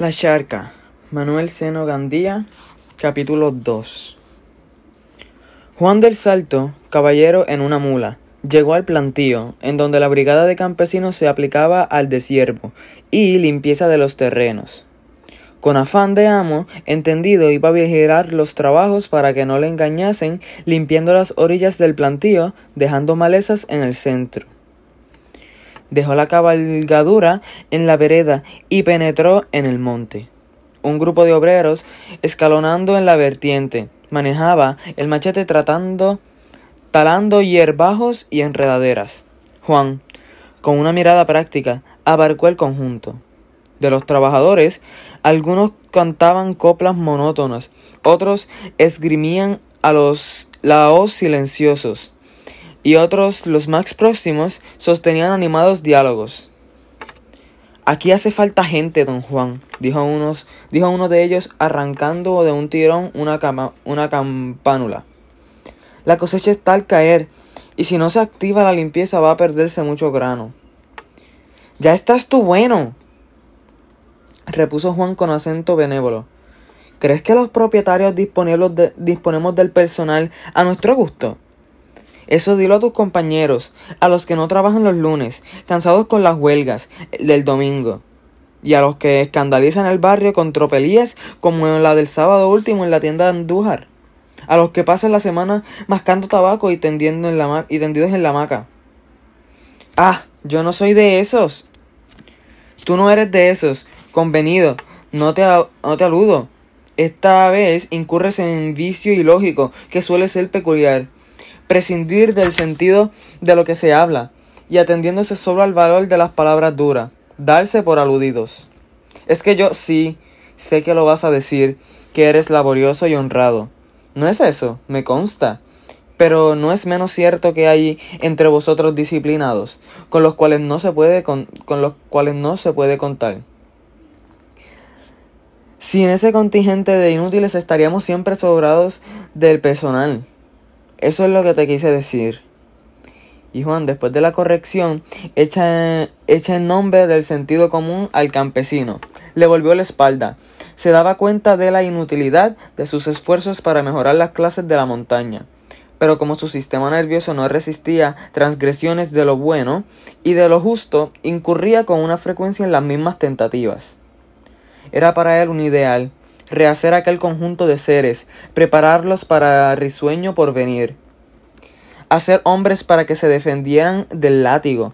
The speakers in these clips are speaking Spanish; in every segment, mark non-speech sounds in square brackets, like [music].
La charca, Manuel Seno Gandía, capítulo 2. Juan del Salto, caballero en una mula, llegó al plantío, en donde la brigada de campesinos se aplicaba al desiervo y limpieza de los terrenos. Con afán de amo, entendido, iba a vigilar los trabajos para que no le engañasen, limpiando las orillas del plantío, dejando malezas en el centro dejó la cabalgadura en la vereda y penetró en el monte. Un grupo de obreros, escalonando en la vertiente, manejaba el machete tratando, talando hierbajos y enredaderas. Juan, con una mirada práctica, abarcó el conjunto. De los trabajadores, algunos cantaban coplas monótonas, otros esgrimían a los laos silenciosos, y otros, los más próximos, sostenían animados diálogos. Aquí hace falta gente, don Juan, dijo, dijo uno de ellos arrancando de un tirón una, cama, una campánula. La cosecha está al caer y si no se activa la limpieza va a perderse mucho grano. Ya estás tú bueno, repuso Juan con acento benévolo. ¿Crees que los propietarios disponemos del personal a nuestro gusto? Eso dilo a tus compañeros, a los que no trabajan los lunes, cansados con las huelgas eh, del domingo, y a los que escandalizan el barrio con tropelías como en la del sábado último en la tienda de Andújar, a los que pasan la semana mascando tabaco y, tendiendo en la y tendidos en la hamaca. Ah, yo no soy de esos. Tú no eres de esos. Convenido. No te, no te aludo. Esta vez incurres en vicio ilógico que suele ser peculiar prescindir del sentido de lo que se habla y atendiéndose solo al valor de las palabras duras, darse por aludidos. Es que yo sí sé que lo vas a decir, que eres laborioso y honrado. No es eso, me consta. Pero no es menos cierto que hay entre vosotros disciplinados, con los cuales no se puede, con, con los cuales no se puede contar. Sin ese contingente de inútiles estaríamos siempre sobrados del personal. Eso es lo que te quise decir. Y Juan, después de la corrección, echa, en nombre del sentido común al campesino. Le volvió la espalda. Se daba cuenta de la inutilidad de sus esfuerzos para mejorar las clases de la montaña. Pero como su sistema nervioso no resistía transgresiones de lo bueno y de lo justo, incurría con una frecuencia en las mismas tentativas. Era para él un ideal, rehacer aquel conjunto de seres, prepararlos para risueño porvenir, hacer hombres para que se defendieran del látigo,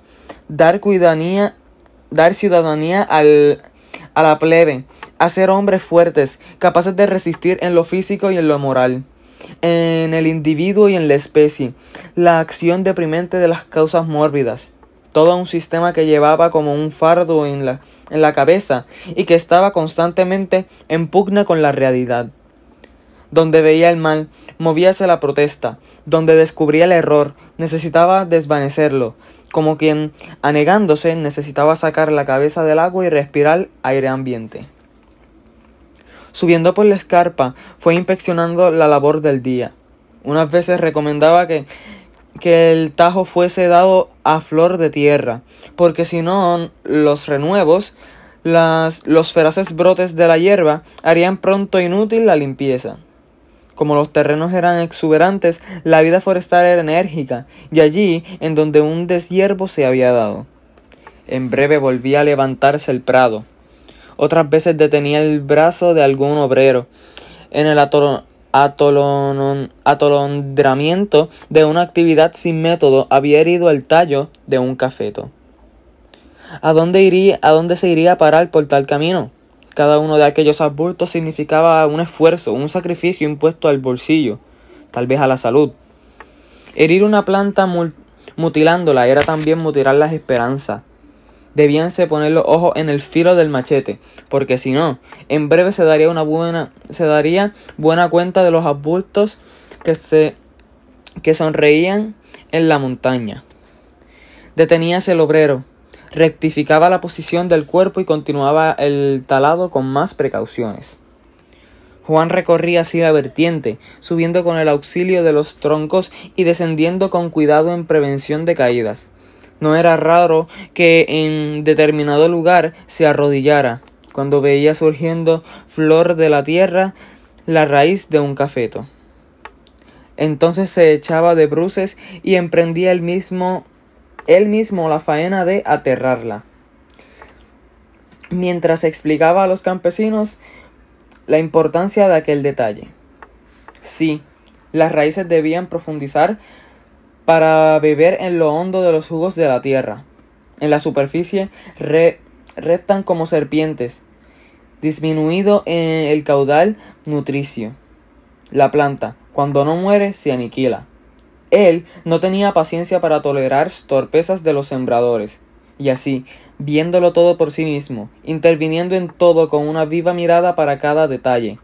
dar cuidanía, dar ciudadanía al, a la plebe, hacer hombres fuertes, capaces de resistir en lo físico y en lo moral en el individuo y en la especie, la acción deprimente de las causas mórbidas, todo un sistema que llevaba como un fardo en la, en la cabeza y que estaba constantemente en pugna con la realidad. Donde veía el mal, movíase la protesta, donde descubría el error, necesitaba desvanecerlo, como quien, anegándose, necesitaba sacar la cabeza del agua y respirar aire ambiente. Subiendo por la escarpa, fue inspeccionando la labor del día. Unas veces recomendaba que que el tajo fuese dado a flor de tierra, porque si no, los renuevos, las, los feraces brotes de la hierba harían pronto inútil la limpieza. Como los terrenos eran exuberantes, la vida forestal era enérgica, y allí en donde un deshiervo se había dado. En breve volvía a levantarse el prado. Otras veces detenía el brazo de algún obrero en el, atolondramiento de una actividad sin método había herido el tallo de un cafeto. ¿A dónde, iría, ¿A dónde se iría a parar por tal camino? Cada uno de aquellos abultos significaba un esfuerzo, un sacrificio impuesto al bolsillo, tal vez a la salud. Herir una planta mutilándola era también mutilar las esperanzas, debíanse poner los ojos en el filo del machete, porque si no, en breve se daría una buena, se daría buena cuenta de los abultos que se que sonreían en la montaña. Deteníase el obrero, rectificaba la posición del cuerpo y continuaba el talado con más precauciones. Juan recorría así la vertiente, subiendo con el auxilio de los troncos y descendiendo con cuidado en prevención de caídas. No era raro que en determinado lugar se arrodillara cuando veía surgiendo flor de la tierra la raíz de un cafeto. Entonces se echaba de bruces y emprendía él mismo, mismo la faena de aterrarla. Mientras explicaba a los campesinos la importancia de aquel detalle. Sí, las raíces debían profundizar para beber en lo hondo de los jugos de la tierra. En la superficie reptan como serpientes, disminuido en el caudal nutricio. La planta, cuando no muere, se aniquila. Él no tenía paciencia para tolerar torpezas de los sembradores, y así, viéndolo todo por sí mismo, interviniendo en todo con una viva mirada para cada detalle,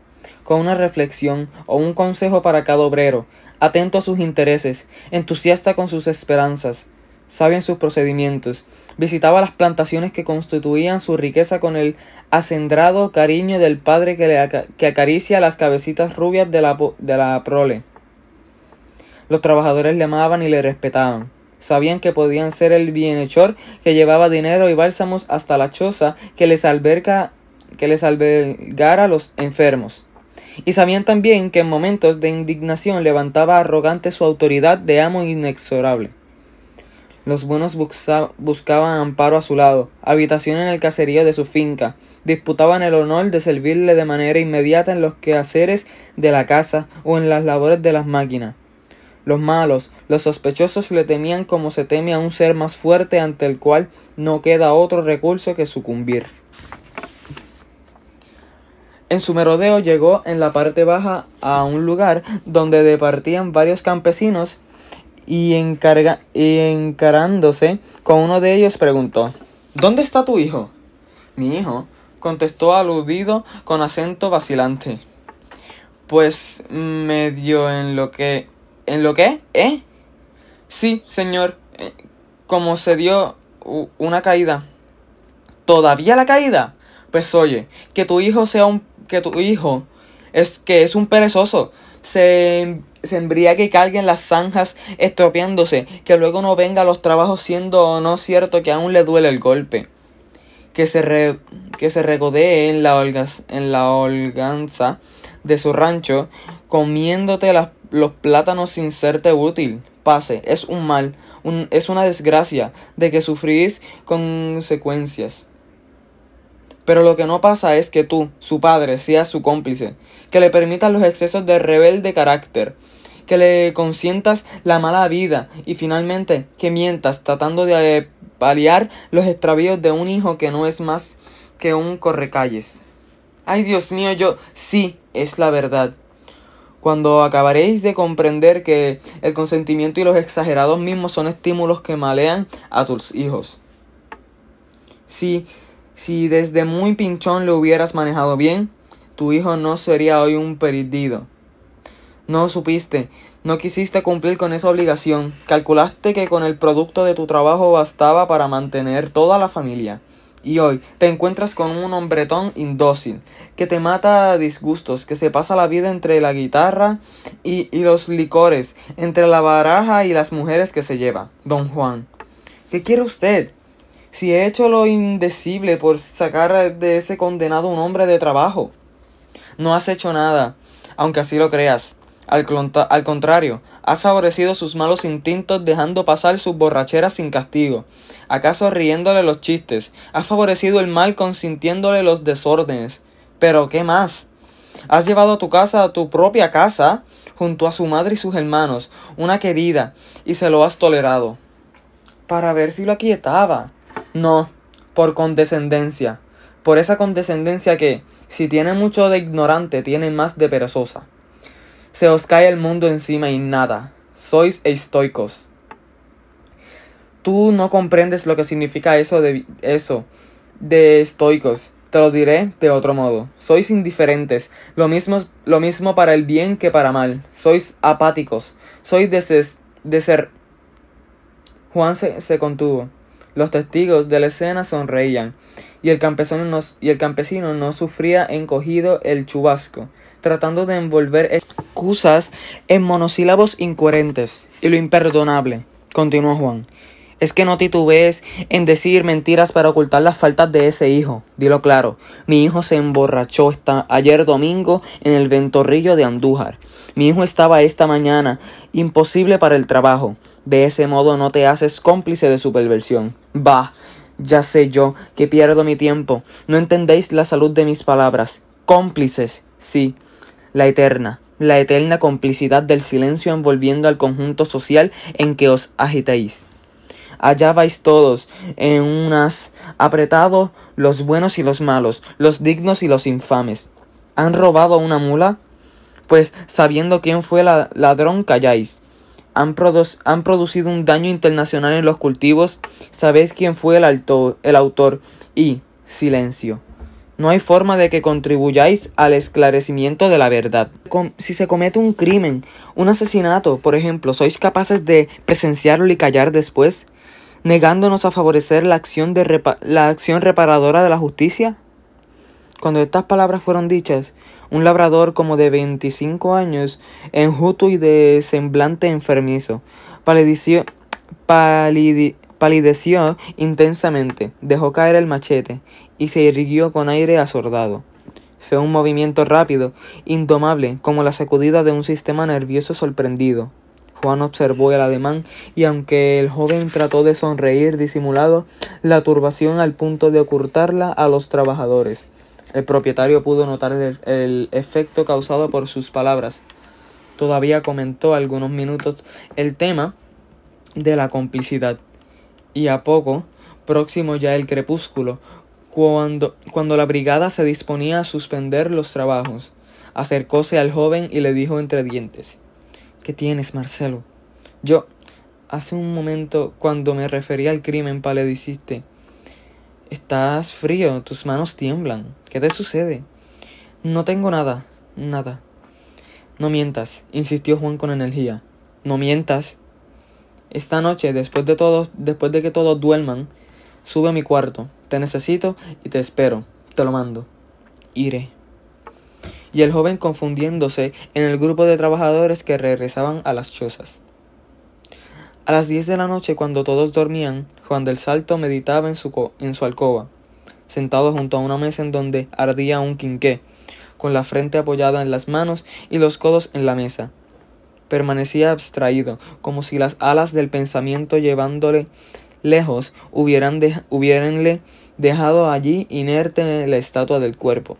con una reflexión o un consejo para cada obrero, atento a sus intereses, entusiasta con sus esperanzas, sabio en sus procedimientos. Visitaba las plantaciones que constituían su riqueza con el acendrado cariño del padre que, acaricia las cabecitas rubias de la, de la prole. Los trabajadores le amaban y le respetaban. Sabían que podían ser el bienhechor que llevaba dinero y bálsamos hasta la choza que les alberga que les albergara a los enfermos y sabían también que en momentos de indignación levantaba arrogante su autoridad de amo inexorable. Los buenos buscaban amparo a su lado, habitación en el caserío de su finca, disputaban el honor de servirle de manera inmediata en los quehaceres de la casa o en las labores de las máquinas. Los malos, los sospechosos le temían como se teme a un ser más fuerte ante el cual no queda otro recurso que sucumbir. En su merodeo llegó en la parte baja a un lugar donde departían varios campesinos y, encarándose con uno de ellos preguntó ¿Dónde está tu hijo? Mi hijo contestó aludido con acento vacilante. Pues medio en lo que... ¿En lo que? ¿Eh? Sí, señor. Eh, como se dio una caída. ¿Todavía la caída? Pues oye, que tu hijo sea un que tu hijo es que es un perezoso. Se, se embriague y en las zanjas estropeándose, que luego no venga a los trabajos siendo no cierto que aún le duele el golpe. Que se, que se regodee en la, en la holganza de su rancho, comiéndote las, los plátanos sin serte útil. Pase, es un mal, es una desgracia de que sufrís consecuencias. Pero lo que no pasa es que tú, su padre, seas su cómplice, que le permitas los excesos de rebelde carácter, que le consientas la mala vida y finalmente que mientas tratando de eh, paliar los extravíos de un hijo que no es más que un correcalles. Ay Dios mío, yo sí, es la verdad. Cuando acabaréis de comprender que el consentimiento y los exagerados mismos son estímulos que malean a tus hijos. Sí, si desde muy pinchón lo hubieras manejado bien, tu hijo no sería hoy un perdido. No supiste, no quisiste cumplir con esa obligación, calculaste que con el producto de tu trabajo bastaba para mantener toda la familia. Y hoy te encuentras con un hombretón indócil, que te mata a disgustos, que se pasa la vida entre la guitarra y, y los licores, entre la baraja y las mujeres que se lleva. Don Juan, ¿qué quiere usted? si he hecho lo indecible por sacar de ese condenado un hombre de trabajo. No has hecho nada, aunque así lo creas. Al, contrario, has favorecido sus malos instintos dejando pasar sus borracheras sin castigo, acaso riéndole los chistes, has favorecido el mal consintiéndole los desórdenes. Pero ¿qué más? Has llevado a tu casa, a tu propia casa, junto a su madre y sus hermanos, una querida, y se lo has tolerado. Para ver si lo aquietaba. No, por condescendencia. Por esa condescendencia que, si tiene mucho de ignorante, tiene más de perezosa. Se os cae el mundo encima y nada. Sois estoicos. Tú no comprendes lo que significa eso de, eso de estoicos. Te lo diré de otro modo. Sois indiferentes, lo mismo, lo mismo para el bien que para mal. Sois apáticos. Sois de, ser... Juan se, se contuvo. Los testigos de la escena sonreían y el campesino no, y el campesino no sufría encogido el chubasco, tratando de envolver excusas en monosílabos incoherentes. Y lo imperdonable, continuó Juan, es que no titubees en decir mentiras para ocultar las faltas de ese hijo. Dilo claro, mi hijo se emborrachó esta, ayer domingo en el ventorrillo de Andújar. Mi hijo estaba esta mañana, imposible para el trabajo. De ese modo no te haces cómplice de su perversión. Bah, ya sé yo que pierdo mi tiempo. No entendéis la salud de mis palabras. Cómplices, sí. La eterna, la eterna complicidad del silencio envolviendo al conjunto social en que os agitáis. Allá vais todos, en unas apretado los buenos y los malos, los dignos y los infames. ¿Han robado una mula? pues sabiendo quién fue el ladrón calláis. Han, han, producido un daño internacional en los cultivos, sabéis quién fue el, alto el autor y silencio. No hay forma de que contribuyáis al esclarecimiento de la verdad. si se comete un crimen, un asesinato, por ejemplo, ¿sois capaces de presenciarlo y callar después? negándonos a favorecer la acción, de la acción reparadora de la justicia? Cuando estas palabras fueron dichas, un labrador como de veinticinco años, enjuto y de semblante enfermizo, palideció, intensamente, dejó caer el machete y se irguió con aire asordado. Fue un movimiento rápido, indomable, como la sacudida de un sistema nervioso sorprendido. Juan observó el ademán y aunque el joven trató de sonreír disimulado, la turbación al punto de ocultarla a los trabajadores. El propietario pudo notar el, efecto causado por sus palabras. Todavía comentó algunos minutos el tema de la complicidad. Y a poco, próximo ya el crepúsculo, cuando, cuando la brigada se disponía a suspender los trabajos, acercóse al joven y le dijo entre dientes ¿Qué tienes, Marcelo? Yo, hace un momento, cuando me refería al crimen, palediciste. Estás frío, tus manos tiemblan. ¿Qué te sucede? No tengo nada, nada. No mientas, insistió Juan con energía. No mientas. Esta noche, después de todos, después de que todos duerman, sube a mi cuarto. Te necesito y te espero. Te lo mando. Iré. Y el joven confundiéndose en el grupo de trabajadores que regresaban a las chozas. A las diez de la noche, cuando todos dormían, Juan del Salto meditaba en su, en su alcoba sentado junto a una mesa en donde ardía un quinqué, con la frente apoyada en las manos y los codos en la mesa. Permanecía abstraído, como si las alas del pensamiento llevándole lejos hubieran dejado allí inerte la estatua del cuerpo.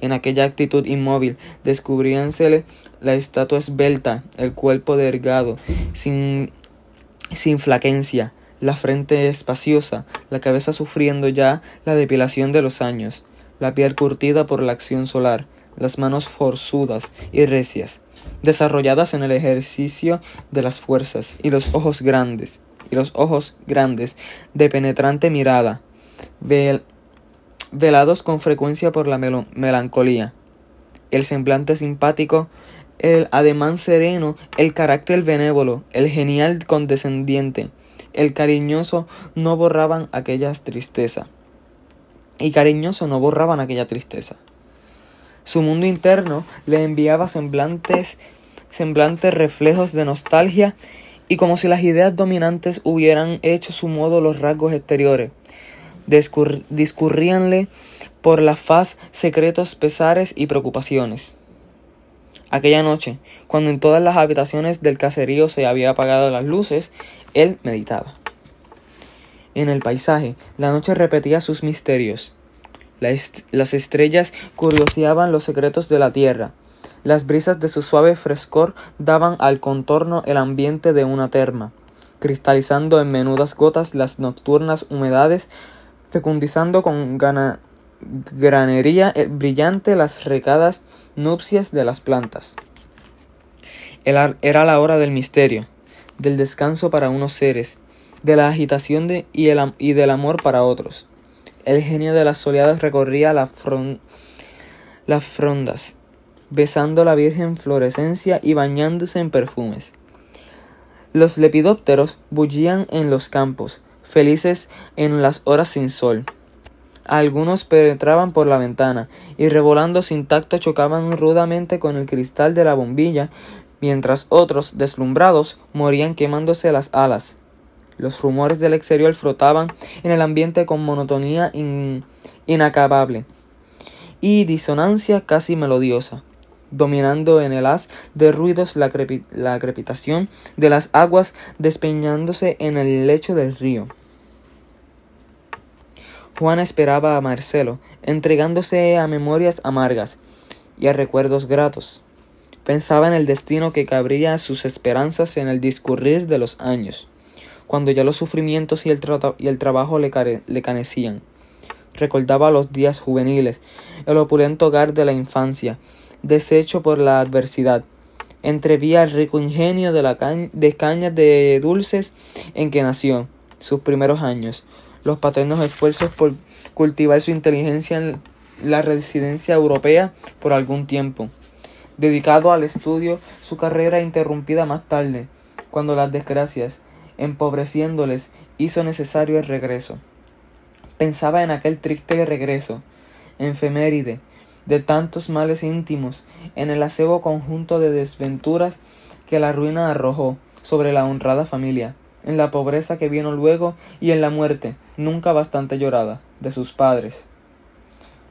En aquella actitud inmóvil descubríansele la estatua esbelta, el cuerpo delgado, sin, sin flaquencia, la frente espaciosa, la cabeza sufriendo ya la depilación de los años, la piel curtida por la acción solar, las manos forzudas y recias, desarrolladas en el ejercicio de las fuerzas, y los ojos grandes, y los ojos grandes, de penetrante mirada, velados con frecuencia por la melancolía, el semblante simpático, el ademán sereno, el carácter benévolo, el genial condescendiente, el cariñoso no borraban aquellas tristeza. Y cariñoso no borraban aquella tristeza. Su mundo interno le enviaba semblantes, semblantes reflejos de nostalgia y como si las ideas dominantes hubieran hecho su modo los rasgos exteriores. discurríanle por la faz secretos pesares y preocupaciones. Aquella noche, cuando en todas las habitaciones del caserío se había apagado las luces, él meditaba. En el paisaje, la noche repetía sus misterios. las estrellas curioseaban los secretos de la tierra. Las brisas de su suave frescor daban al contorno el ambiente de una terma, cristalizando en menudas gotas las nocturnas humedades, fecundizando con granería eh, brillante las recadas nupcias de las plantas. Era la hora del misterio del descanso para unos seres, de la agitación y, del amor para otros. El genio de las soleadas recorría las frondas, besando la virgen florescencia y bañándose en perfumes. Los lepidópteros bullían en los campos, felices en las horas sin sol. Algunos penetraban por la ventana y revolando sin tacto chocaban rudamente con el cristal de la bombilla mientras otros, deslumbrados, morían quemándose las alas. Los rumores del exterior frotaban en el ambiente con monotonía inacabable y disonancia casi melodiosa, dominando en el haz de ruidos la, la crepitación de las aguas despeñándose en el lecho del río. Juan esperaba a Marcelo, entregándose a memorias amargas y a recuerdos gratos. Pensaba en el destino que cabría a sus esperanzas en el discurrir de los años, cuando ya los sufrimientos y el, trabajo le, canecían. Recordaba los días juveniles, el opulento hogar de la infancia, deshecho por la adversidad. Entrevía el rico ingenio de, la de cañas de dulces en que nació, sus primeros años, los paternos esfuerzos por cultivar su inteligencia en la residencia europea por algún tiempo dedicado al estudio, su carrera interrumpida más tarde, cuando las desgracias, empobreciéndoles, hizo necesario el regreso. Pensaba en aquel triste regreso, efeméride, de tantos males íntimos, en el acebo conjunto de desventuras que la ruina arrojó sobre la honrada familia, en la pobreza que vino luego y en la muerte, nunca bastante llorada, de sus padres.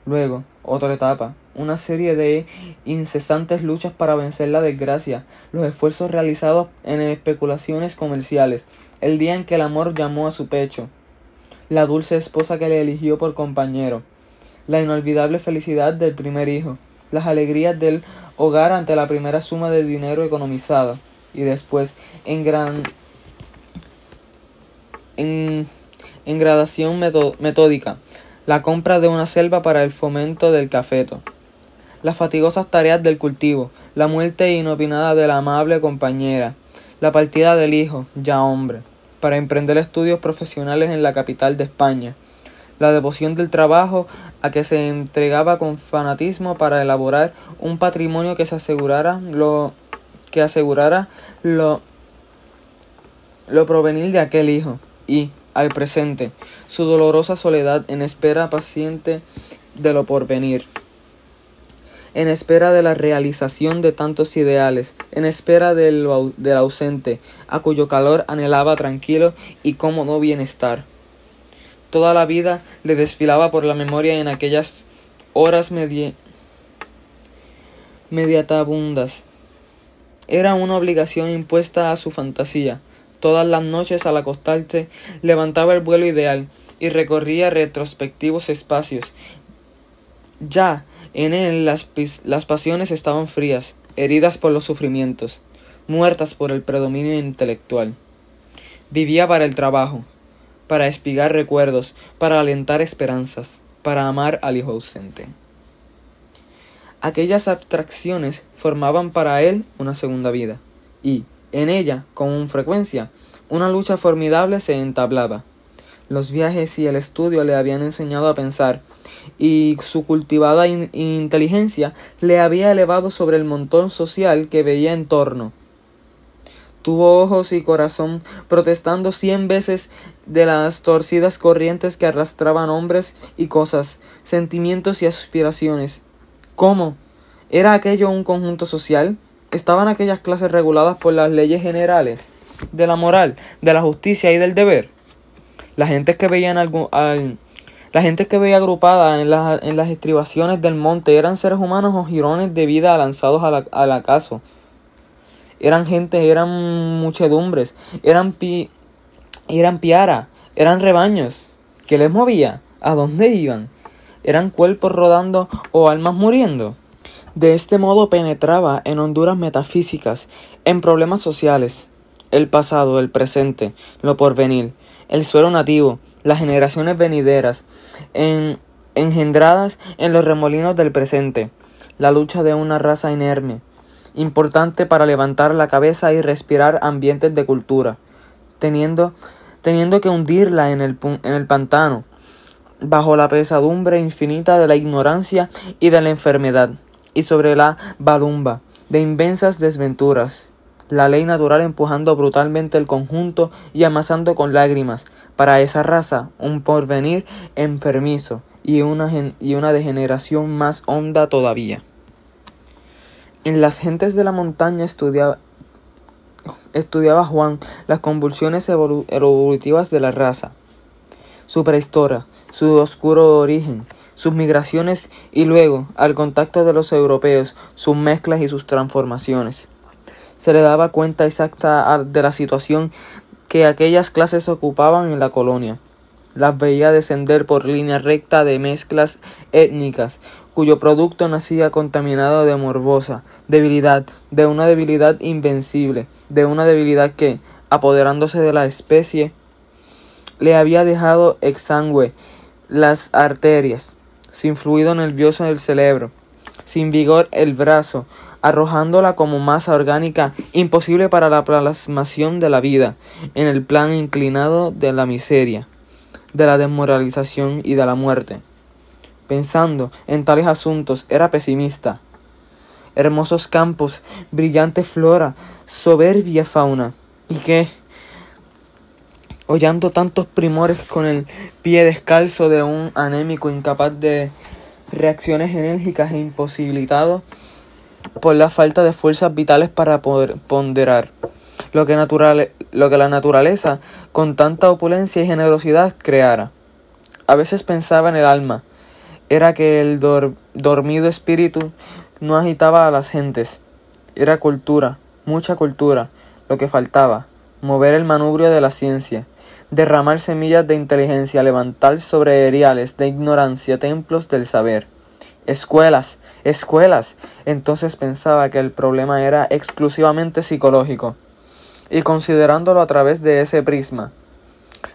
Luego, otra etapa, una serie de incesantes luchas para vencer la desgracia, los esfuerzos realizados en especulaciones comerciales, el día en que el amor llamó a su pecho, la dulce esposa que le eligió por compañero, la inolvidable felicidad del primer hijo, las alegrías del hogar ante la primera suma de dinero economizada, y después, en gran... en, gradación metódica, la compra de una selva para el fomento del cafeto las fatigosas tareas del cultivo, la muerte inopinada de la amable compañera, la partida del hijo, ya hombre, para emprender estudios profesionales en la capital de España, la devoción del trabajo a que se entregaba con fanatismo para elaborar un patrimonio que se asegurara lo que asegurara lo lo provenir de aquel hijo y al presente su dolorosa soledad en espera paciente de lo porvenir en espera de la realización de tantos ideales, en espera del, ausente, a cuyo calor anhelaba tranquilo y cómodo bienestar. Toda la vida le desfilaba por la memoria en aquellas horas mediatabundas. Era una obligación impuesta a su fantasía. Todas las noches al acostarse levantaba el vuelo ideal y recorría retrospectivos espacios. Ya en él las, las pasiones estaban frías, heridas por los sufrimientos, muertas por el predominio intelectual. Vivía para el trabajo, para espigar recuerdos, para alentar esperanzas, para amar al hijo ausente. Aquellas abstracciones formaban para él una segunda vida, y, en ella, con frecuencia, una lucha formidable se entablaba. Los viajes y el estudio le habían enseñado a pensar, y su cultivada inteligencia le había elevado sobre el montón social que veía en torno. Tuvo ojos y corazón protestando cien veces de las torcidas corrientes que arrastraban hombres y cosas, sentimientos y aspiraciones. ¿Cómo? ¿Era aquello un conjunto social? ¿Estaban aquellas clases reguladas por las leyes generales? de la moral, de la justicia y del deber. Las gentes que veían algún, al, la gente que veía agrupada en, las estribaciones del monte eran seres humanos o jirones de vida lanzados al, acaso. Eran gente, eran muchedumbres, eran, pi, eran piara, eran rebaños. ¿Qué les movía? ¿A dónde iban? ¿Eran cuerpos rodando o almas muriendo? De este modo penetraba en honduras metafísicas, en problemas sociales, el pasado, el presente, lo porvenir, el suelo nativo, las generaciones venideras, engendradas en los remolinos del presente, la lucha de una raza inerme, importante para levantar la cabeza y respirar ambientes de cultura, teniendo, teniendo que hundirla en el, en el pantano, bajo la pesadumbre infinita de la ignorancia y de la enfermedad, y sobre la balumba de inmensas desventuras, la ley natural empujando brutalmente el conjunto y amasando con lágrimas para esa raza un porvenir enfermizo y una, y una degeneración más honda todavía. En las gentes de la montaña estudiaba, estudiaba Juan las convulsiones evolutivas de la raza, su prehistoria, su oscuro origen, sus migraciones y luego, al contacto de los europeos, sus mezclas y sus transformaciones. Se le daba cuenta exacta de la situación que aquellas clases ocupaban en la colonia. Las veía descender por línea recta de mezclas étnicas, cuyo producto nacía contaminado de morbosa debilidad, de una debilidad invencible, de una debilidad que, apoderándose de la especie, le había dejado exangüe las arterias, sin fluido nervioso en el cerebro, sin vigor el brazo, arrojándola como masa orgánica imposible para la plasmación de la vida en el plan inclinado de la miseria, de la desmoralización y de la muerte. Pensando en tales asuntos era pesimista. Hermosos campos, brillante flora, soberbia fauna. ¿Y qué? Hollando tantos primores con el pie descalzo de un anémico incapaz de reacciones enérgicas e imposibilitado por la falta de fuerzas vitales para poder ponderar. Lo que, natural, lo que la naturaleza, con tanta opulencia y generosidad, creara. A veces pensaba en el alma. Era que el dormido espíritu no agitaba a las gentes. Era cultura, mucha cultura, lo que faltaba. Mover el manubrio de la ciencia derramar semillas de inteligencia, levantar sobre eriales de ignorancia templos del saber, escuelas, escuelas. Entonces pensaba que el problema era exclusivamente psicológico. Y considerándolo a través de ese prisma,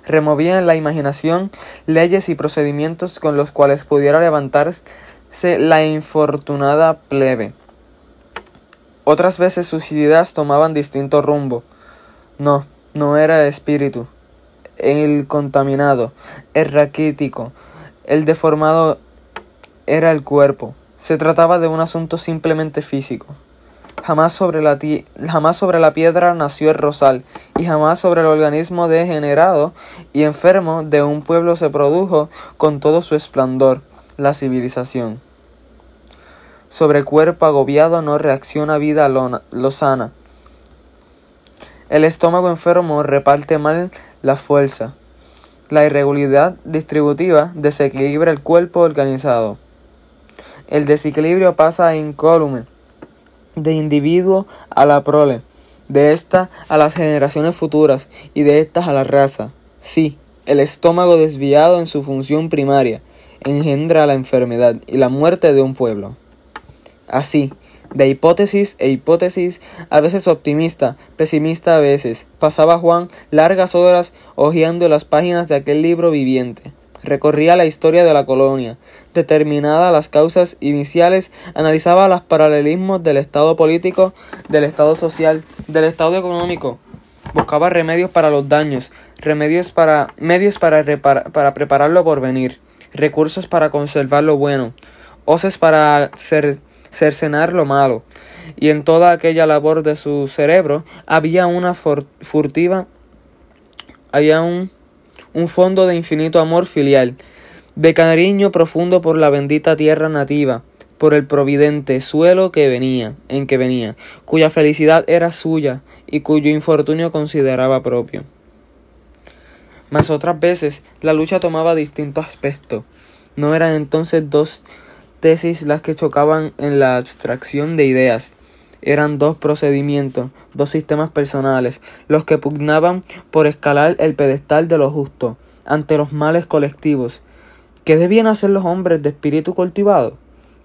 removía en la imaginación leyes y procedimientos con los cuales pudiera levantarse la infortunada plebe. Otras veces sus ideas tomaban distinto rumbo. No, no era el espíritu, el contaminado, el raquítico, el deformado era el cuerpo. Se trataba de un asunto simplemente físico. Jamás sobre, la sobre la piedra nació el rosal, y jamás sobre el organismo degenerado y enfermo de un pueblo se produjo con todo su esplendor la civilización. Sobre cuerpo agobiado no reacciona vida lo sana. El estómago enfermo reparte mal la fuerza. La irregularidad distributiva desequilibra el cuerpo organizado. El desequilibrio pasa en incólume de individuo a la prole, de esta a las generaciones futuras y de estas a la raza. Sí, el estómago desviado en su función primaria engendra la enfermedad y la muerte de un pueblo. Así, de hipótesis e hipótesis, a veces optimista, pesimista a veces, pasaba Juan largas horas hojeando las páginas de aquel libro viviente recorría la historia de la colonia, determinada las causas iniciales, analizaba los paralelismos del estado político, del estado social, del estado económico, buscaba remedios para los daños, remedios para medios para, para prepararlo por porvenir, recursos para conservar lo bueno, hoces para cer, cercenar lo malo, y en toda aquella labor de su cerebro había una furtiva había un un fondo de infinito amor filial, de cariño profundo por la bendita tierra nativa, por el providente suelo que venía, en que venía, cuya felicidad era suya y cuyo infortunio consideraba propio. Mas otras veces la lucha tomaba distinto aspecto. No eran entonces dos tesis las que chocaban en la abstracción de ideas, eran dos procedimientos, dos sistemas personales, los que pugnaban por escalar el pedestal de lo justo ante los males colectivos. ¿Qué debían hacer los hombres de espíritu cultivado?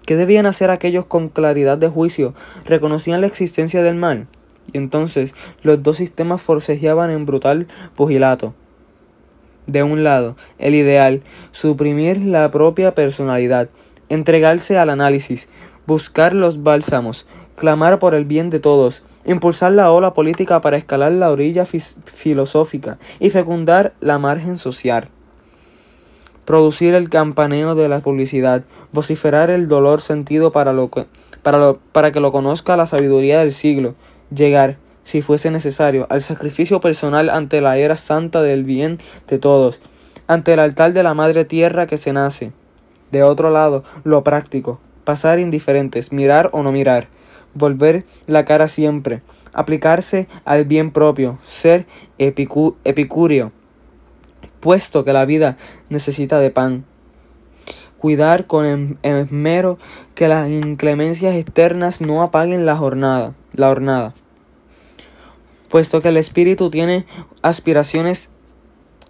¿Qué debían hacer aquellos con claridad de juicio? Reconocían la existencia del mal. Y entonces los dos sistemas forcejeaban en brutal pugilato. De un lado, el ideal, suprimir la propia personalidad, entregarse al análisis, buscar los bálsamos, clamar por el bien de todos, impulsar la ola política para escalar la orilla filosófica y fecundar la margen social. Producir el campaneo de la publicidad, vociferar el dolor sentido para, lo para que lo conozca la sabiduría del siglo, llegar, si fuese necesario, al sacrificio personal ante la era santa del bien de todos, ante el altar de la madre tierra que se nace. De otro lado, lo práctico, pasar indiferentes, mirar o no mirar, volver la cara siempre, aplicarse al bien propio, ser epicu puesto que la vida necesita de pan. Cuidar con em-, esmero que las inclemencias externas no apaguen la jornada, la jornada puesto que el espíritu tiene aspiraciones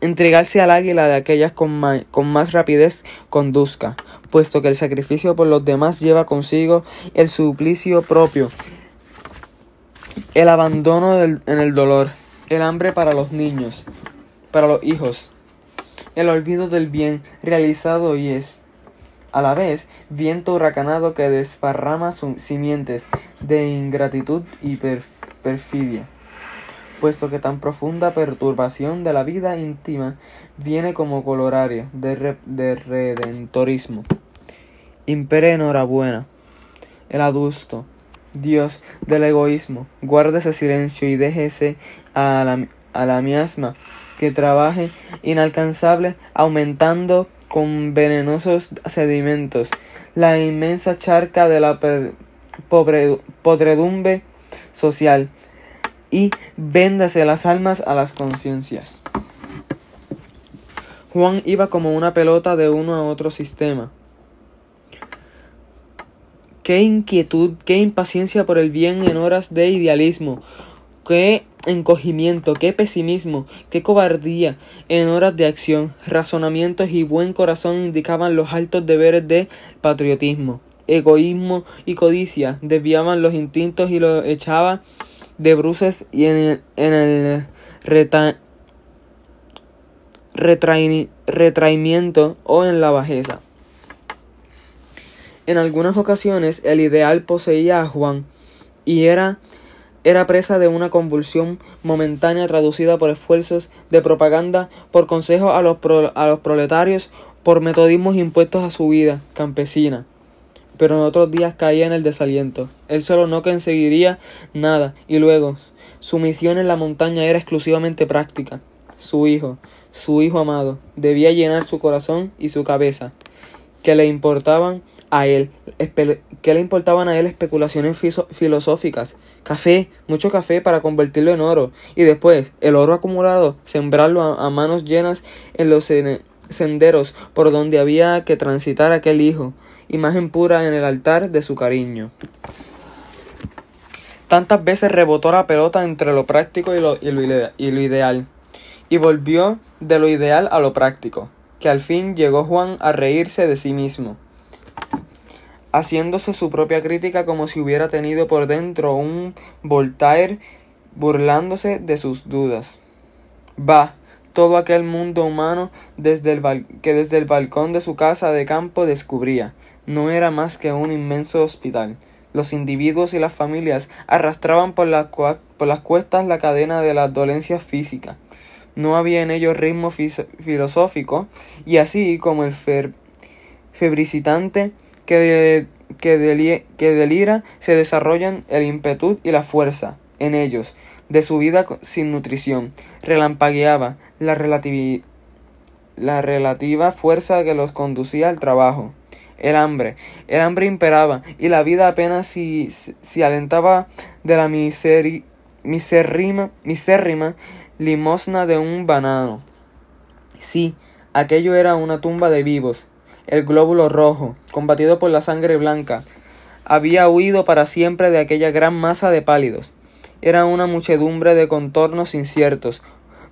entregarse al águila de aquellas con, con, más rapidez conduzca, puesto que el sacrificio por los demás lleva consigo el suplicio propio, el abandono en el dolor, el hambre para los niños, para los hijos, el olvido del bien realizado y es, a la vez, viento huracanado que desparrama sus simientes de ingratitud y perfidia puesto que tan profunda perturbación de la vida íntima viene como colorario de, redentorismo. Impere enhorabuena. El adusto, Dios del egoísmo, guarde ese silencio y déjese a la, a la miasma que trabaje inalcanzable, aumentando con venenosos sedimentos la inmensa charca de la podredumbre social y véndase las almas a las conciencias. Juan iba como una pelota de uno a otro sistema. Qué inquietud, qué impaciencia por el bien en horas de idealismo, qué encogimiento, qué pesimismo, qué cobardía en horas de acción, razonamientos y buen corazón indicaban los altos deberes de patriotismo, egoísmo y codicia, desviaban los instintos y los echaban de bruces y en el, en el retraimiento o en la bajeza. En algunas ocasiones el ideal poseía a Juan y era, era presa de una convulsión momentánea traducida por esfuerzos de propaganda, por consejos a los, a los proletarios, por metodismos impuestos a su vida campesina pero en otros días caía en el desaliento. Él solo no conseguiría nada, y luego, su misión en la montaña era exclusivamente práctica. Su hijo, su hijo amado, debía llenar su corazón y su cabeza, ¿Qué le importaban a él, que le importaban a él especulaciones filosóficas, café, mucho café para convertirlo en oro, y después el oro acumulado, sembrarlo a manos llenas en los senderos por donde había que transitar aquel hijo imagen pura en el altar de su cariño. Tantas veces rebotó la pelota entre lo práctico y lo, y lo, ideal, y volvió de lo ideal a lo práctico, que al fin llegó Juan a reírse de sí mismo, haciéndose su propia crítica como si hubiera tenido por dentro un Voltaire burlándose de sus dudas. Va, todo aquel mundo humano desde el que desde el balcón de su casa de campo descubría, no era más que un inmenso hospital. Los individuos y las familias arrastraban por, las cuestas la cadena de las dolencias físicas. No había en ellos ritmo filosófico, y así como el febricitante que, que, delira, se desarrollan el ímpetu y la fuerza en ellos, de su vida sin nutrición. Relampagueaba la, la relativa fuerza que los conducía al trabajo el hambre. El hambre imperaba y la vida apenas si, si, alentaba de la miserrima, misérrima limosna de un banano. Sí, aquello era una tumba de vivos. El glóbulo rojo, combatido por la sangre blanca, había huido para siempre de aquella gran masa de pálidos. Era una muchedumbre de contornos inciertos,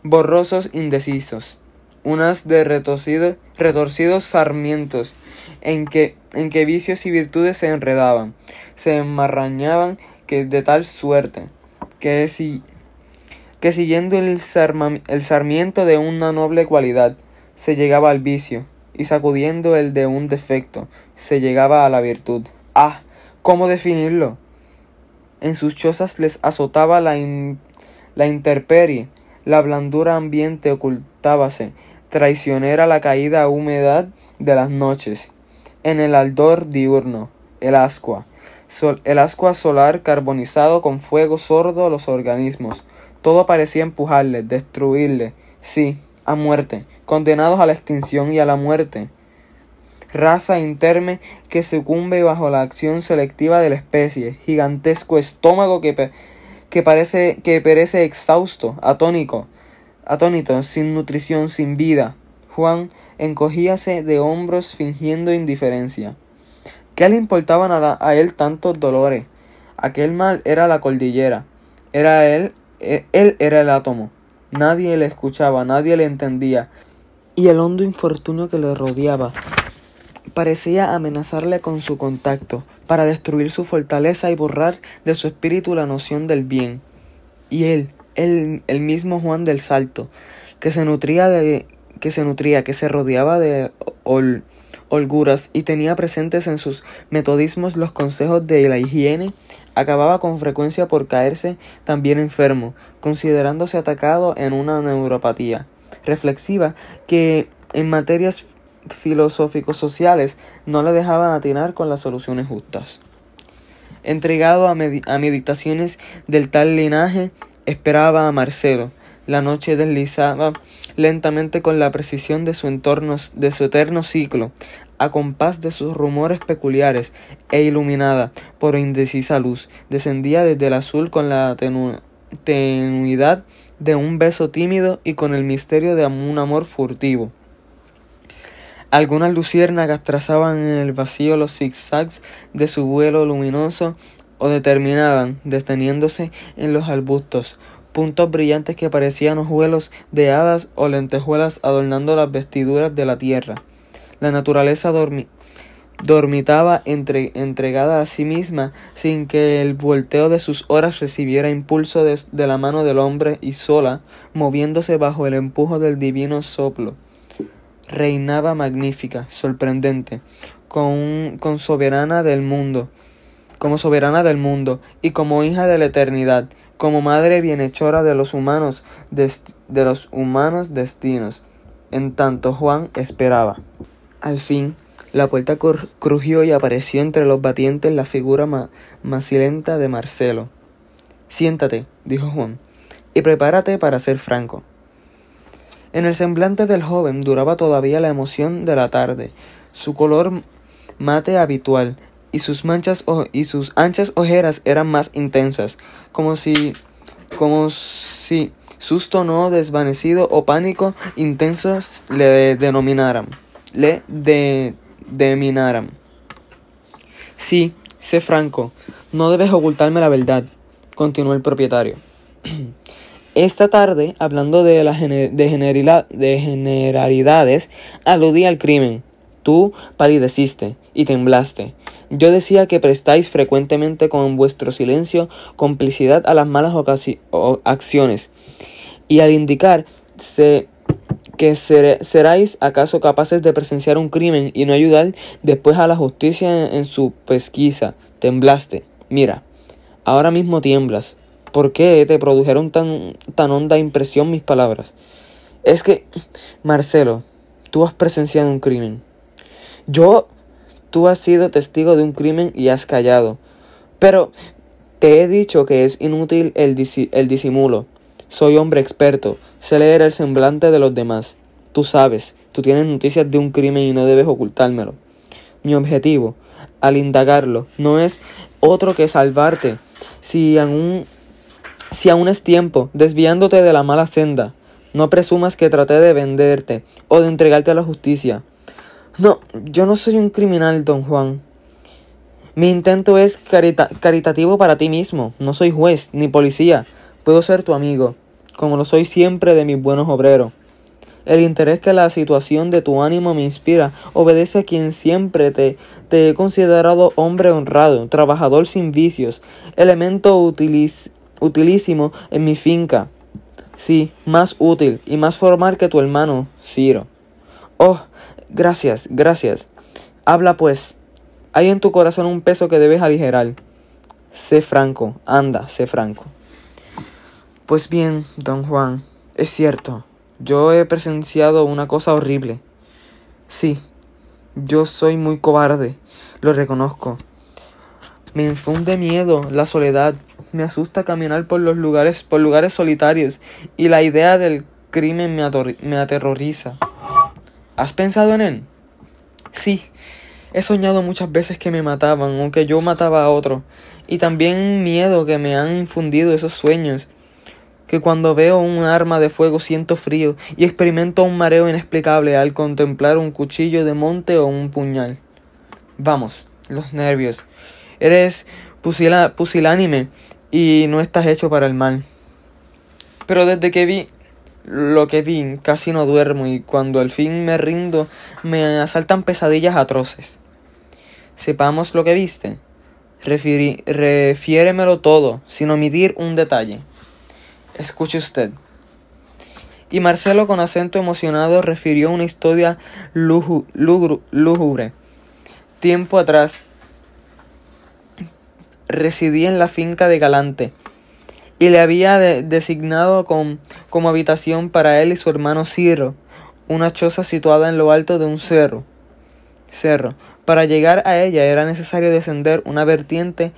borrosos indecisos, unas de retorcidos sarmientos, en que, en que vicios y virtudes se enredaban, se enmarrañaban que de tal suerte que, si, que siguiendo el, el sarmiento de una noble cualidad, se llegaba al vicio, y sacudiendo el de un defecto, se llegaba a la virtud. Ah, ¿cómo definirlo? En sus chozas les azotaba la, la la blandura ambiente ocultábase, traicionera la caída humedad de las noches, en el aldor diurno, el ascua. el ascua solar carbonizado con fuego sordo a los organismos. Todo parecía empujarle, destruirle, sí, a muerte, condenados a la extinción y a la muerte. Raza interme que sucumbe bajo la acción selectiva de la especie, gigantesco estómago que, que, parece, que perece exhausto, atónico, atónito, sin nutrición, sin vida. Juan encogíase de hombros fingiendo indiferencia. ¿Qué le importaban a, él tantos dolores? Aquel mal era la cordillera. Era él, e, él era el átomo. Nadie le escuchaba, nadie le entendía. Y el hondo infortunio que le rodeaba parecía amenazarle con su contacto, para destruir su fortaleza y borrar de su espíritu la noción del bien. Y él el mismo Juan del Salto, que se nutría de que se nutría, que se rodeaba de holguras y tenía presentes en sus metodismos los consejos de la higiene, acababa con frecuencia por caerse también enfermo, considerándose atacado en una neuropatía reflexiva que en materias filosófico-sociales no le dejaban atinar con las soluciones justas. Entregado a, a meditaciones del tal linaje, esperaba a Marcelo. La noche deslizaba lentamente con la precisión de su entorno, de su eterno ciclo, a compás de sus rumores peculiares, e iluminada por indecisa luz, descendía desde el azul con la tenuidad de un beso tímido y con el misterio de un amor furtivo. Algunas luciérnagas trazaban en el vacío los zigzags de su vuelo luminoso o determinaban, deteniéndose en los arbustos, puntos brillantes que parecían ojuelos de hadas o lentejuelas adornando las vestiduras de la tierra. La naturaleza dormitaba entregada a sí misma sin que el volteo de sus horas recibiera impulso de, la mano del hombre y sola, moviéndose bajo el empujo del divino soplo. Reinaba magnífica, sorprendente, con soberana del mundo, como soberana del mundo y como hija de la eternidad, como madre bienhechora de los humanos, de los humanos destinos, en tanto Juan esperaba. Al fin, la puerta crujió y apareció entre los batientes la figura macilenta de Marcelo. Siéntate, dijo Juan, y prepárate para ser franco. En el semblante del joven duraba todavía la emoción de la tarde, su color mate habitual y sus manchas y sus anchas ojeras eran más intensas, como si como si susto no desvanecido o pánico intensos le denominaran, le de, Sí, sé franco, no debes ocultarme la verdad, continuó el propietario. [clears throat] Esta tarde, hablando de la de generalidades, aludí al crimen. Tú palideciste y temblaste. Yo decía que prestáis frecuentemente con vuestro silencio complicidad a las malas acciones, y al indicar que seréis seráis acaso capaces de presenciar un crimen y no ayudar después a la justicia en, en su pesquisa, temblaste. Mira, ahora mismo tiemblas. ¿Por qué te produjeron tan, tan honda impresión mis palabras? Es que, Marcelo, tú has presenciado un crimen. Yo Tú has sido testigo de un crimen y has callado. Pero te he dicho que es inútil el, el disimulo. Soy hombre experto, sé leer el semblante de los demás. Tú sabes, tú tienes noticias de un crimen y no debes ocultármelo. Mi objetivo, al indagarlo, no es otro que salvarte. Si aún, si aún es tiempo, desviándote de la mala senda, no presumas que traté de venderte o de entregarte a la justicia. No, yo no soy un criminal, don Juan. Mi intento es caritativo para ti mismo. No soy juez ni policía. Puedo ser tu amigo, como lo soy siempre de mis buenos obreros. El interés que la situación de tu ánimo me inspira obedece a quien siempre te, te he considerado hombre honrado, trabajador sin vicios, elemento utilísimo en mi finca. Sí, más útil y más formal que tu hermano, Ciro. Oh, Gracias, gracias. Habla pues. Hay en tu corazón un peso que debes aligerar. Sé franco, anda, sé franco. Pues bien, don Juan, es cierto, yo he presenciado una cosa horrible. Sí, yo soy muy cobarde, lo reconozco. Me infunde miedo la soledad, me asusta caminar por los lugares, por lugares solitarios, y la idea del crimen me, me aterroriza. ¿Has pensado en él? Sí, he soñado muchas veces que me mataban o que yo mataba a otro, y también miedo que me han infundido esos sueños, que cuando veo un arma de fuego siento frío y experimento un mareo inexplicable al contemplar un cuchillo de monte o un puñal. Vamos, los nervios. Eres pusilánime y no estás hecho para el mal. Pero desde que vi lo que vi, casi no duermo y cuando al fin me rindo me asaltan pesadillas atroces. Sepamos lo que viste. refiéremelo todo, sin omitir un detalle. Escuche usted. Y Marcelo con acento emocionado refirió una historia lúgubre. Tiempo atrás residí en la finca de Galante, y le había designado como habitación para él y su hermano Ciro, una choza situada en lo alto de un cerro. cerro. Para llegar a ella era necesario descender una vertiente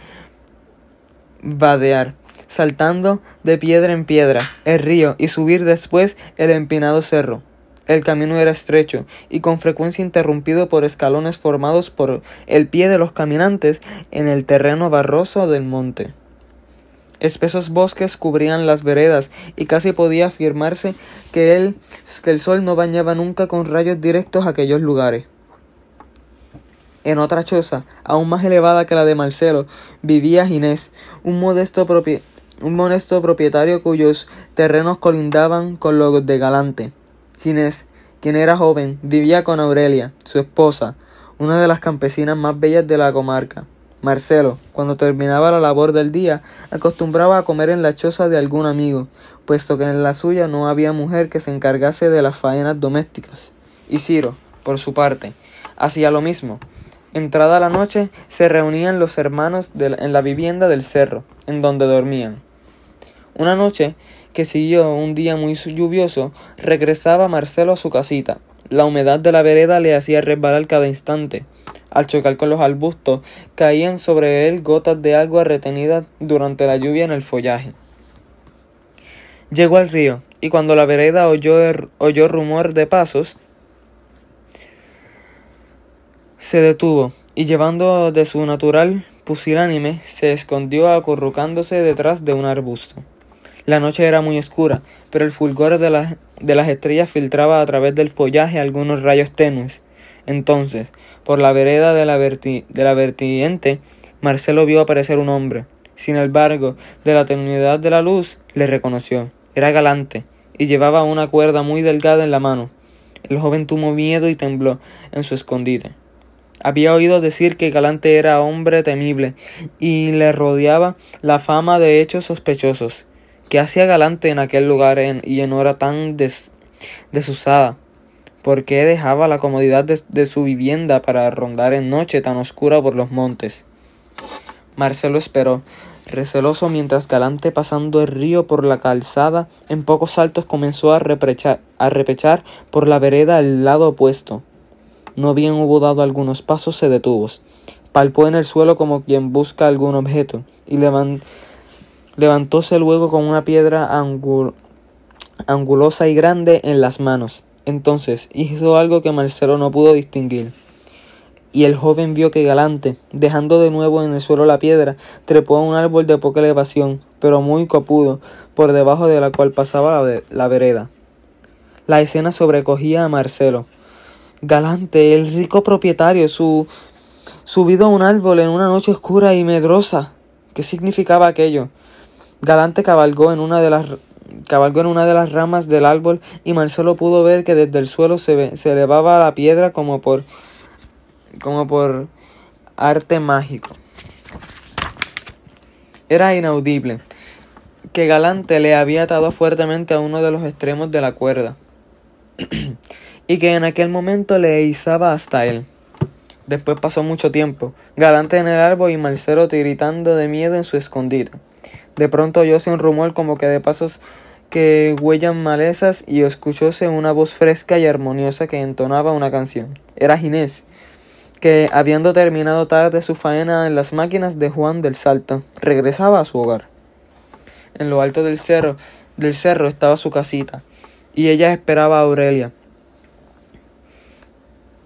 vadear, saltando de piedra en piedra, el río y subir después el empinado cerro. El camino era estrecho y con frecuencia interrumpido por escalones formados por el pie de los caminantes en el terreno barroso del monte. Espesos bosques cubrían las veredas, y casi podía afirmarse que, que el sol no bañaba nunca con rayos directos aquellos lugares. En otra choza, aún más elevada que la de Marcelo, vivía Ginés, un modesto, un modesto propietario cuyos terrenos colindaban con los de Galante. Ginés, quien era joven, vivía con Aurelia, su esposa, una de las campesinas más bellas de la comarca. Marcelo, cuando terminaba la labor del día, acostumbraba a comer en la choza de algún amigo, puesto que en la suya no había mujer que se encargase de las faenas domésticas. Y Ciro, por su parte, hacía lo mismo. Entrada la noche, se reunían los hermanos en la vivienda del cerro, en donde dormían. Una noche, que siguió un día muy lluvioso, regresaba Marcelo a su casita. La humedad de la vereda le hacía resbalar cada instante. Al chocar con los arbustos, caían sobre él gotas de agua retenidas durante la lluvia en el follaje. Llegó al río, y cuando la vereda oyó, er, oyó rumor de pasos, se detuvo, y llevando de su natural pusilánime, se escondió acurrucándose detrás de un arbusto. La noche era muy oscura, pero el fulgor de de las estrellas filtraba a través del follaje algunos rayos tenues. Entonces, por la vereda de la, vertiente, Marcelo vio aparecer un hombre. Sin embargo, de la tenuidad de la luz, le reconoció. Era galante, y llevaba una cuerda muy delgada en la mano. El joven tuvo miedo y tembló en su escondite. Había oído decir que Galante era hombre temible y le rodeaba la fama de hechos sospechosos. ¿Qué hacía Galante en aquel lugar y en hora tan desusada? ¿Por qué dejaba la comodidad de, su vivienda para rondar en noche tan oscura por los montes? Marcelo esperó, receloso mientras Galante pasando el río por la calzada, en pocos saltos comenzó a, a repechar por la vereda al lado opuesto. No bien hubo dado algunos pasos, se detuvo. Palpó en el suelo como quien busca algún objeto y levantóse luego con una piedra angulosa y grande en las manos. Entonces hizo algo que Marcelo no pudo distinguir. Y el joven vio que Galante, dejando de nuevo en el suelo la piedra, trepó a un árbol de poca elevación, pero muy copudo, por debajo de la cual pasaba la vereda. La escena sobrecogía a Marcelo. Galante, el rico propietario, su subido a un árbol en una noche oscura y medrosa. ¿Qué significaba aquello? Galante cabalgó en una de las Cabalgó en una de las ramas del árbol y Marcelo pudo ver que desde el suelo se, elevaba la piedra como por, como por arte mágico. Era inaudible que Galante le había atado fuertemente a uno de los extremos de la cuerda [clears throat] y que en aquel momento le izaba hasta él. Después pasó mucho tiempo, Galante en el árbol y Marcelo tiritando de miedo en su escondite. De pronto oyóse un rumor como que de pasos que huellan malezas y escuchóse una voz fresca y armoniosa que entonaba una canción. Era Ginés, que habiendo terminado tarde su faena en las máquinas de Juan del Salto, regresaba a su hogar. En lo alto del cerro, del cerro estaba su casita, y ella esperaba a Aurelia.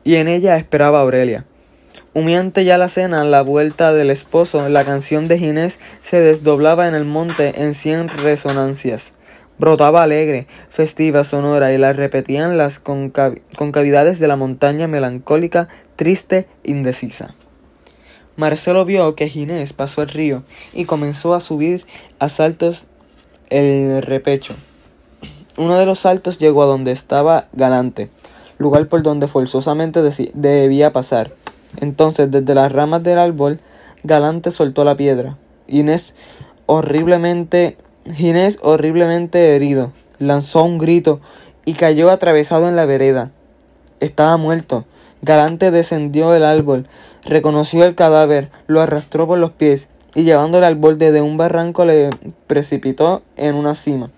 Y en ella esperaba Aurelia. Humiante ya la cena, la vuelta del esposo, la canción de Ginés se desdoblaba en el monte en cien resonancias brotaba alegre, festiva, sonora, y la repetían las concavidades de la montaña melancólica, triste, indecisa. Marcelo vio que Ginés pasó el río y comenzó a subir a saltos el repecho. Uno de los saltos llegó a donde estaba Galante, lugar por donde forzosamente debía pasar. Entonces, desde las ramas del árbol, Galante soltó la piedra. Inés, horriblemente Ginés, horriblemente herido, lanzó un grito y cayó atravesado en la vereda. Estaba muerto. Galante descendió del árbol, reconoció el cadáver, lo arrastró por los pies y llevándole al borde de un barranco le precipitó en una cima.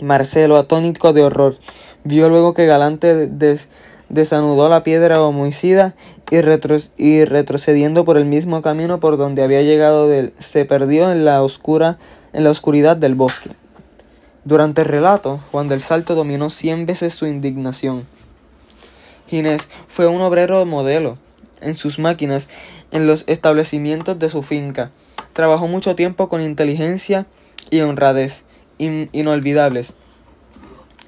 Marcelo, atónito de horror, vio luego que Galante desanudó la piedra homicida y, retrocediendo por el mismo camino por donde había llegado, él, se perdió en la oscura en la oscuridad del bosque. Durante el relato, Juan del Salto dominó cien veces su indignación. Ginés fue un obrero modelo en sus máquinas, en los establecimientos de su finca. Trabajó mucho tiempo con inteligencia y honradez inolvidables.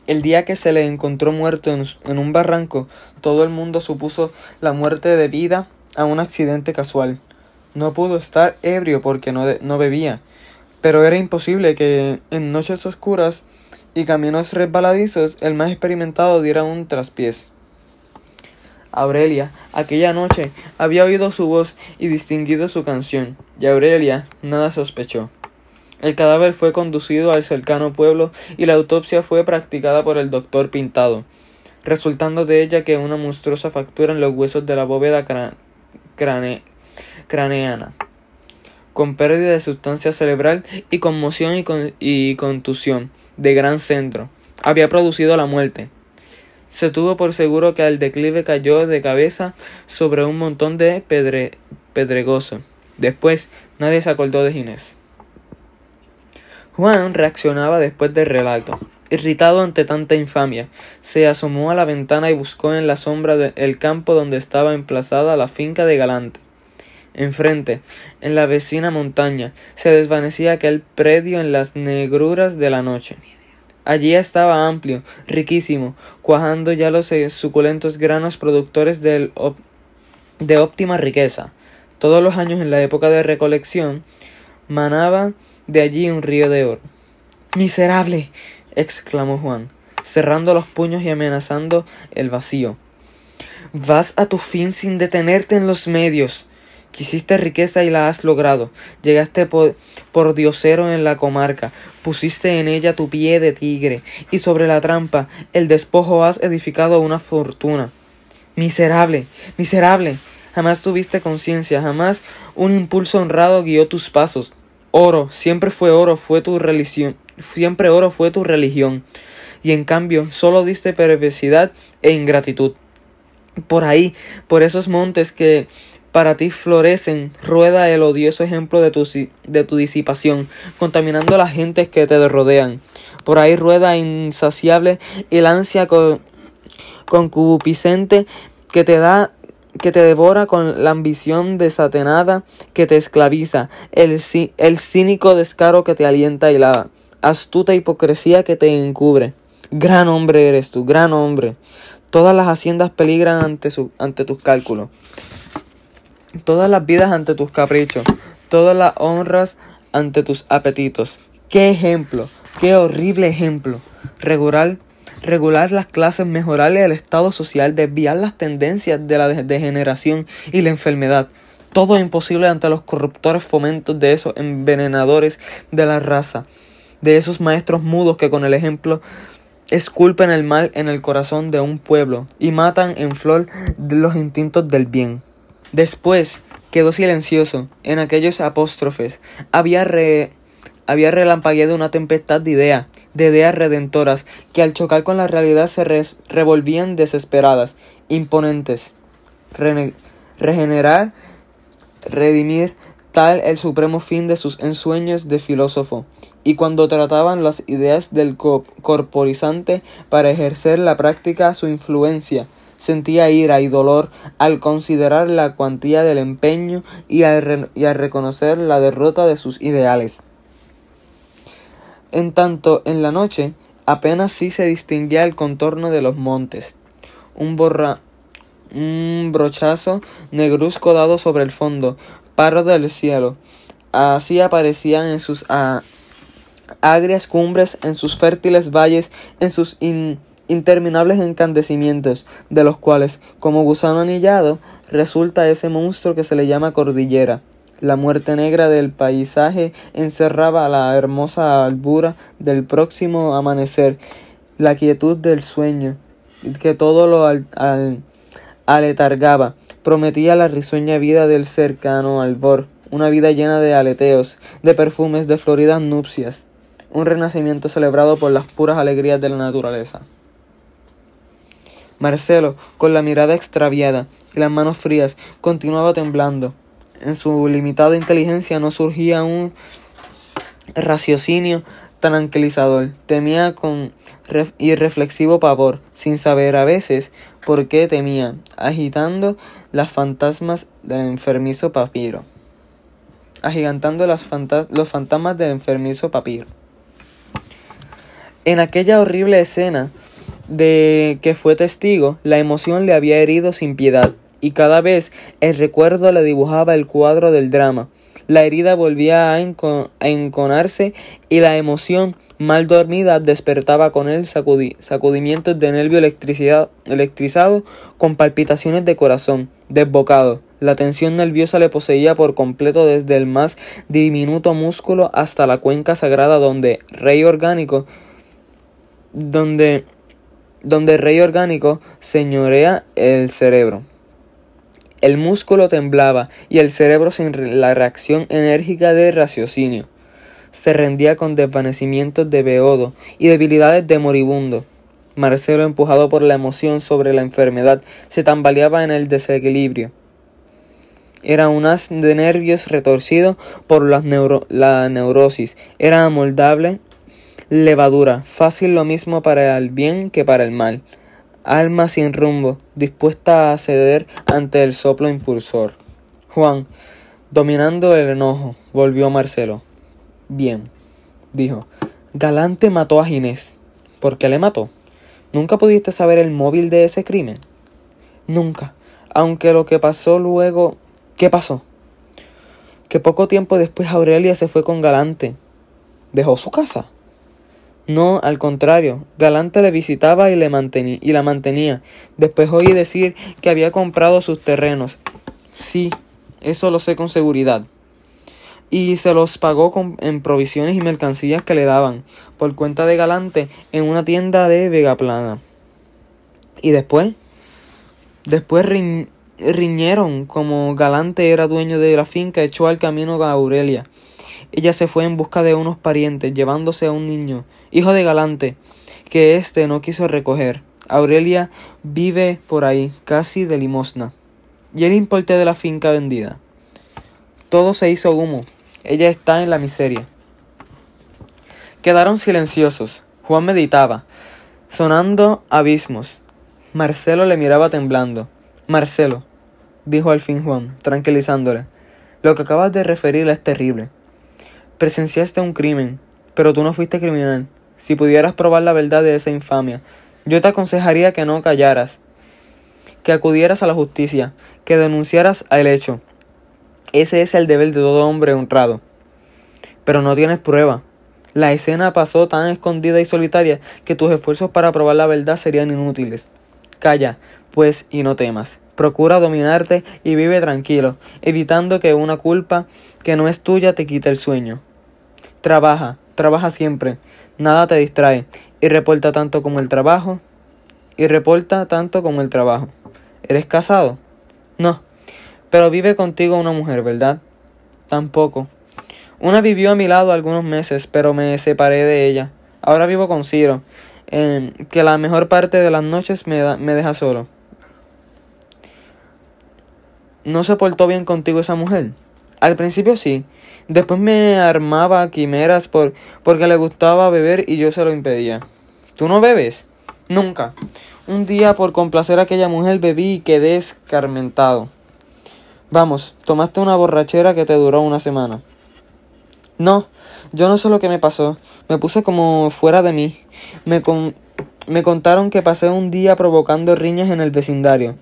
El día que se le encontró muerto en, un barranco, todo el mundo supuso la muerte debida a un accidente casual. No pudo estar ebrio porque no bebía, pero era imposible que en noches oscuras y caminos resbaladizos el más experimentado diera un traspiés. Aurelia, aquella noche, había oído su voz y distinguido su canción, y Aurelia nada sospechó. El cadáver fue conducido al cercano pueblo y la autopsia fue practicada por el doctor Pintado, resultando de ella que una monstruosa factura en los huesos de la bóveda craneana con pérdida de sustancia cerebral y conmoción y, contusión de gran centro. Había producido la muerte. Se tuvo por seguro que al declive cayó de cabeza sobre un montón de pedregoso. Después, nadie se acordó de Ginés. Juan reaccionaba después del relato. Irritado ante tanta infamia, se asomó a la ventana y buscó en la sombra del campo donde estaba emplazada la finca de Galante. Enfrente, en la vecina montaña, se desvanecía aquel predio en las negruras de la noche. Allí estaba amplio, riquísimo, cuajando ya los eh, suculentos granos productores del de óptima riqueza. Todos los años en la época de recolección manaba de allí un río de oro. Miserable. exclamó Juan, cerrando los puños y amenazando el vacío. Vas a tu fin sin detenerte en los medios. Quisiste riqueza y la has logrado. Llegaste por, diosero en la comarca. Pusiste en ella tu pie de tigre. Y sobre la trampa, el despojo has edificado una fortuna. Miserable, miserable. Jamás tuviste conciencia, jamás un impulso honrado guió tus pasos. Oro, siempre fue oro, fue tu religión, siempre oro fue tu religión. Y en cambio, solo diste perversidad e ingratitud. Por ahí, por esos montes que para ti florecen, rueda el odioso ejemplo de tu, de tu disipación, contaminando a las gentes que te rodean. Por ahí rueda insaciable el ansia concupiscente que te da que te devora con la ambición desatenada que te esclaviza, el, el cínico descaro que te alienta y la astuta hipocresía que te encubre. Gran hombre eres tú, gran hombre. Todas las haciendas peligran ante, su, ante tus cálculos todas las vidas ante tus caprichos, todas las honras ante tus apetitos. Qué ejemplo, qué horrible ejemplo. Regular, regular las clases, mejorar el estado social, desviar las tendencias de la degeneración y la enfermedad. Todo imposible ante los corruptores fomentos de esos envenenadores de la raza, de esos maestros mudos que con el ejemplo esculpen el mal en el corazón de un pueblo y matan en flor los instintos del bien. Después quedó silencioso. En aquellos apóstrofes había, relampagueado una tempestad de ideas, de ideas redentoras, que al chocar con la realidad se revolvían desesperadas, imponentes. regenerar, redimir, tal el supremo fin de sus ensueños de filósofo, y cuando trataban las ideas del corporizante para ejercer la práctica su influencia, Sentía ira y dolor al considerar la cuantía del empeño y al, y reconocer la derrota de sus ideales. En tanto, en la noche, apenas sí se distinguía el contorno de los montes. Un, borra un brochazo negruzco dado sobre el fondo, parro del cielo. Así aparecían en sus agrias cumbres, en sus fértiles valles, en sus interminables encandecimientos, de los cuales, como gusano anillado, resulta ese monstruo que se le llama cordillera. La muerte negra del paisaje encerraba la hermosa albura del próximo amanecer, la quietud del sueño, que todo lo aletargaba, prometía la risueña vida del cercano albor, una vida llena de aleteos, de perfumes, de floridas nupcias, un renacimiento celebrado por las puras alegrías de la naturaleza. Marcelo, con la mirada extraviada y las manos frías, continuaba temblando. En su limitada inteligencia no surgía un raciocinio tranquilizador. Temía con irreflexivo pavor, sin saber a veces por qué temía, agitando las fantasmas del enfermizo papiro. Agigantando las los fantasmas del enfermizo papiro. En aquella horrible escena, de que fue testigo, la emoción le había herido sin piedad, y cada vez el recuerdo le dibujaba el cuadro del drama. La herida volvía a, enconarse y la emoción mal dormida despertaba con él sacudimientos de nervio electricidad electrizado con palpitaciones de corazón, desbocado. La tensión nerviosa le poseía por completo desde el más diminuto músculo hasta la cuenca sagrada donde, rey orgánico, donde donde el rey orgánico señorea el cerebro. El músculo temblaba y el cerebro sin la reacción enérgica de raciocinio. Se rendía con desvanecimientos de beodo y debilidades de moribundo. Marcelo, empujado por la emoción sobre la enfermedad, se tambaleaba en el desequilibrio. Era un haz de nervios retorcido por la neurosis. Era amoldable levadura, fácil lo mismo para el bien que para el mal, alma sin rumbo, dispuesta a ceder ante el soplo impulsor. Juan, dominando el enojo, volvió Marcelo. Bien, dijo, Galante mató a Ginés. ¿Por qué le mató? ¿Nunca pudiste saber el móvil de ese crimen? Nunca, aunque lo que pasó luego... ¿Qué pasó? Que poco tiempo después Aurelia se fue con Galante. ¿Dejó su casa? No, al contrario, Galante le visitaba y, le mantenía, y la mantenía. Después oí decir que había comprado sus terrenos. Sí, eso lo sé con seguridad. Y se los pagó con, en provisiones y mercancías que le daban, por cuenta de Galante, en una tienda de Plana. Y después, después riñeron como Galante era dueño de la finca, echó al camino a Aurelia ella se fue en busca de unos parientes, llevándose a un niño, hijo de Galante, que éste no quiso recoger. Aurelia vive por ahí, casi de limosna. Y el importe de la finca vendida. Todo se hizo humo. Ella está en la miseria. Quedaron silenciosos. Juan meditaba, sonando abismos. Marcelo le miraba temblando. Marcelo, dijo al fin Juan, tranquilizándole, lo que acabas de referir es terrible. Presenciaste un crimen, pero tú no fuiste criminal. Si pudieras probar la verdad de esa infamia, yo te aconsejaría que no callaras, que acudieras a la justicia, que denunciaras el hecho. Ese es el deber de todo hombre honrado. Pero no tienes prueba. La escena pasó tan escondida y solitaria que tus esfuerzos para probar la verdad serían inútiles. Calla, pues, y no temas. Procura dominarte y vive tranquilo, evitando que una culpa que no es tuya te quite el sueño. Trabaja, trabaja siempre, nada te distrae y reporta tanto como el trabajo y reporta tanto como el trabajo. ¿Eres casado? No. Pero vive contigo una mujer, ¿verdad? Tampoco. Una vivió a mi lado algunos meses, pero me separé de ella. Ahora vivo con Ciro, que la mejor parte de las noches me, me deja solo. ¿No se portó bien contigo esa mujer? Al principio sí. Después me armaba quimeras por, porque le gustaba beber y yo se lo impedía. ¿Tú no bebes? Nunca. Un día por complacer a aquella mujer bebí y quedé escarmentado. Vamos, tomaste una borrachera que te duró una semana. No, yo no sé lo que me pasó. Me puse como fuera de mí. Me, me contaron que pasé un día provocando riñas en el vecindario.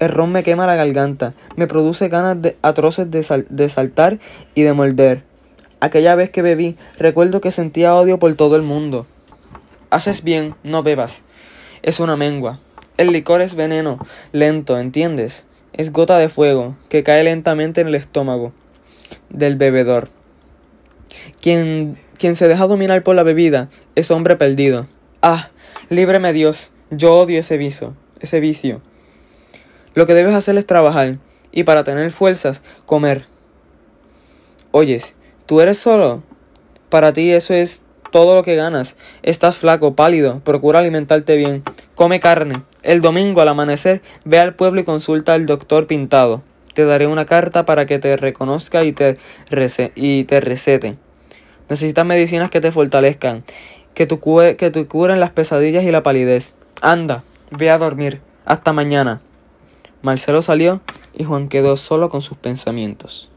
El ron me quema la garganta, me produce ganas de, atroces de, saltar y de morder. Aquella vez que bebí, recuerdo que sentía odio por todo el mundo. Haces bien, no bebas. Es una mengua. El licor es veneno, lento, ¿entiendes? Es gota de fuego que cae lentamente en el estómago del bebedor. Quien, quien se deja dominar por la bebida es hombre perdido. Ah, líbreme Dios, yo odio ese vicio, ese vicio. Lo que debes hacer es trabajar y para tener fuerzas, comer. Oyes, tú eres solo. Para ti eso es todo lo que ganas. Estás flaco, pálido, procura alimentarte bien. Come carne. El domingo al amanecer, ve al pueblo y consulta al doctor pintado. Te daré una carta para que te reconozca y te, recete. Necesitas medicinas que te fortalezcan, que que te curen las pesadillas y la palidez. Anda, ve a dormir. Hasta mañana. Marcelo salió y Juan quedó solo con sus pensamientos.